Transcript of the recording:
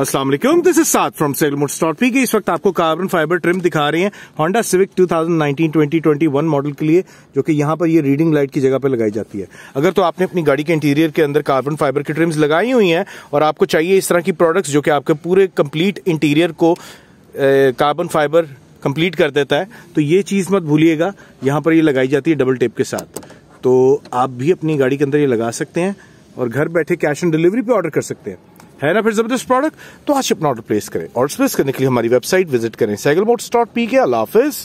अस्सलाम वालेकुम this is from स्टॉट पी के इस वक्त आपको कार्बन फाइबर ट्रिम दिखा रहे हैं होंडा सिविक 2019 2021 मॉडल के लिए जो कि यहाँ पर ये रीडिंग लाइट की जगह पर लगाई जाती है अगर तो आपने अपनी गाड़ी के इंटीरियर के अंदर कार्बन फाइबर की ट्रिम्स लगाई हुई हैं और आपको चाहिए इस तरह की प्रोडक्ट्स जो कि आपके पूरे कंप्लीट इंटीरियर को कार्बन फाइबर कंप्लीट कर देता है तो ये चीज़ मत भूलिएगा यहाँ पर ये लगाई जाती है डबल टेप के साथ तो आप भी अपनी गाड़ी के अंदर ये लगा सकते हैं और घर बैठे कैश ऑन डिलीवरी पर ऑर्डर कर सकते हैं है ना फिर जबरदस्त प्रोडक्ट तो आज अपना ऑर्डर प्लेस करें और प्लेस करने के लिए हमारी वेबसाइट विजिट करें cycle mots dot P K अलाफिज